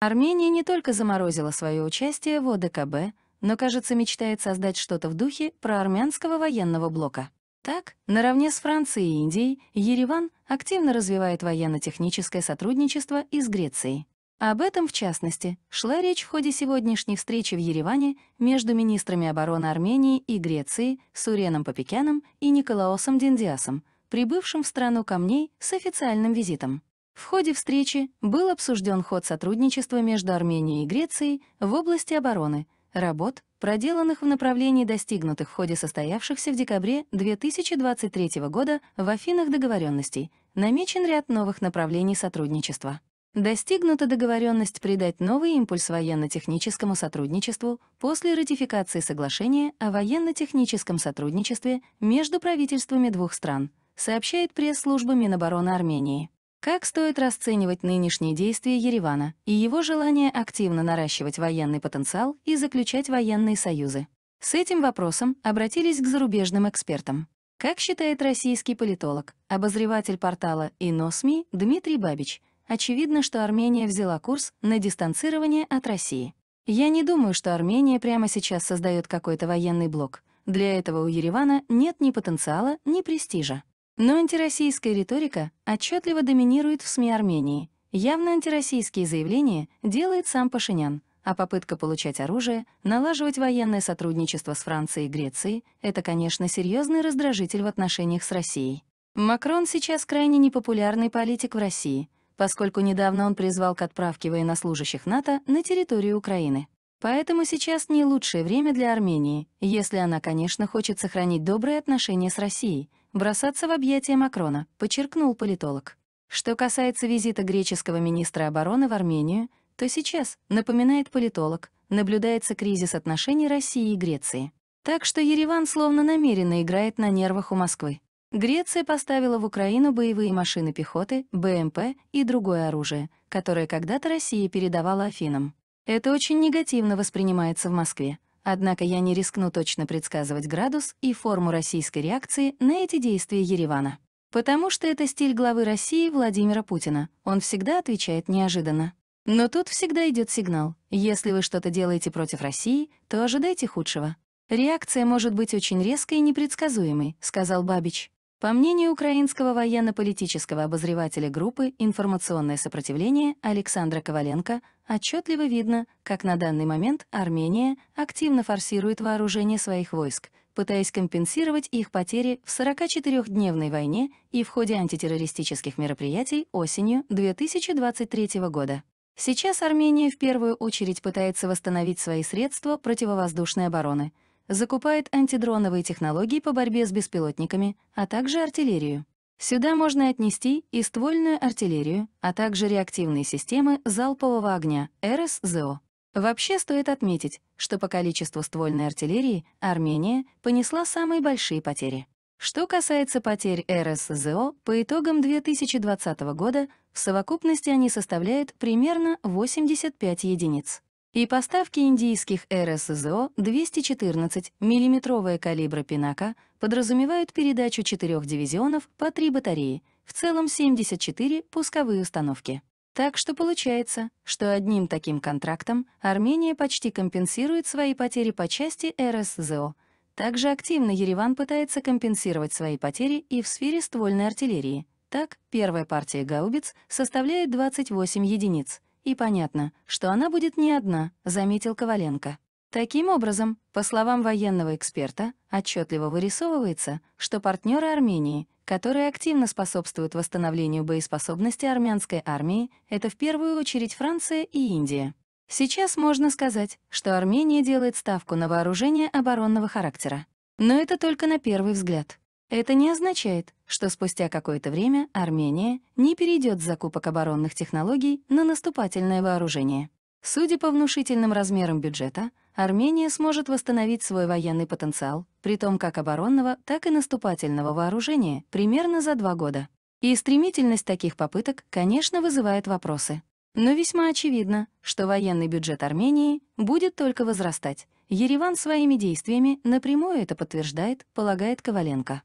Армения не только заморозила свое участие в ОДКБ, но, кажется, мечтает создать что-то в духе проармянского военного блока. Так, наравне с Францией и Индией, Ереван активно развивает военно-техническое сотрудничество и с Грецией. Об этом, в частности, шла речь в ходе сегодняшней встречи в Ереване между министрами обороны Армении и Греции Суреном Попекяном и Николаосом Диндиасом, прибывшим в страну камней с официальным визитом. В ходе встречи был обсужден ход сотрудничества между Арменией и Грецией в области обороны, работ, проделанных в направлении достигнутых в ходе состоявшихся в декабре 2023 года в Афинах договоренностей, намечен ряд новых направлений сотрудничества. Достигнута договоренность придать новый импульс военно-техническому сотрудничеству после ратификации соглашения о военно-техническом сотрудничестве между правительствами двух стран, сообщает пресс-служба Минобороны Армении. Как стоит расценивать нынешние действия Еревана и его желание активно наращивать военный потенциал и заключать военные союзы? С этим вопросом обратились к зарубежным экспертам. Как считает российский политолог, обозреватель портала «Иносми» Дмитрий Бабич, очевидно, что Армения взяла курс на дистанцирование от России. Я не думаю, что Армения прямо сейчас создает какой-то военный блок. Для этого у Еревана нет ни потенциала, ни престижа. Но антироссийская риторика отчетливо доминирует в СМИ Армении. Явно антироссийские заявления делает сам Пашинян, а попытка получать оружие, налаживать военное сотрудничество с Францией и Грецией — это, конечно, серьезный раздражитель в отношениях с Россией. Макрон сейчас крайне непопулярный политик в России, поскольку недавно он призвал к отправке военнослужащих НАТО на территорию Украины. Поэтому сейчас не лучшее время для Армении, если она, конечно, хочет сохранить добрые отношения с Россией, бросаться в объятия Макрона, подчеркнул политолог. Что касается визита греческого министра обороны в Армению, то сейчас, напоминает политолог, наблюдается кризис отношений России и Греции. Так что Ереван словно намеренно играет на нервах у Москвы. Греция поставила в Украину боевые машины пехоты, БМП и другое оружие, которое когда-то Россия передавала Афинам. Это очень негативно воспринимается в Москве, Однако я не рискну точно предсказывать градус и форму российской реакции на эти действия Еревана. Потому что это стиль главы России Владимира Путина. Он всегда отвечает неожиданно. Но тут всегда идет сигнал. Если вы что-то делаете против России, то ожидайте худшего. «Реакция может быть очень резкой и непредсказуемой», — сказал Бабич. По мнению украинского военно-политического обозревателя группы «Информационное сопротивление» Александра Коваленко, отчетливо видно, как на данный момент Армения активно форсирует вооружение своих войск, пытаясь компенсировать их потери в 44-дневной войне и в ходе антитеррористических мероприятий осенью 2023 года. Сейчас Армения в первую очередь пытается восстановить свои средства противовоздушной обороны — закупает антидроновые технологии по борьбе с беспилотниками, а также артиллерию. Сюда можно отнести и ствольную артиллерию, а также реактивные системы залпового огня РСЗО. Вообще стоит отметить, что по количеству ствольной артиллерии Армения понесла самые большие потери. Что касается потерь РСЗО, по итогам 2020 года в совокупности они составляют примерно 85 единиц и поставки индийских РСЗО 214 миллиметровая калибра «Пинака» подразумевают передачу четырех дивизионов по три батареи, в целом 74 пусковые установки. Так что получается, что одним таким контрактом Армения почти компенсирует свои потери по части РСЗО. Также активно Ереван пытается компенсировать свои потери и в сфере ствольной артиллерии. Так, первая партия гаубиц составляет 28 единиц — и понятно, что она будет не одна, заметил Коваленко. Таким образом, по словам военного эксперта, отчетливо вырисовывается, что партнеры Армении, которые активно способствуют восстановлению боеспособности армянской армии, это в первую очередь Франция и Индия. Сейчас можно сказать, что Армения делает ставку на вооружение оборонного характера. Но это только на первый взгляд. Это не означает, что спустя какое-то время Армения не перейдет с закупок оборонных технологий на наступательное вооружение. Судя по внушительным размерам бюджета, Армения сможет восстановить свой военный потенциал, при том как оборонного, так и наступательного вооружения, примерно за два года. И стремительность таких попыток, конечно, вызывает вопросы. Но весьма очевидно, что военный бюджет Армении будет только возрастать. Ереван своими действиями напрямую это подтверждает, полагает Коваленко.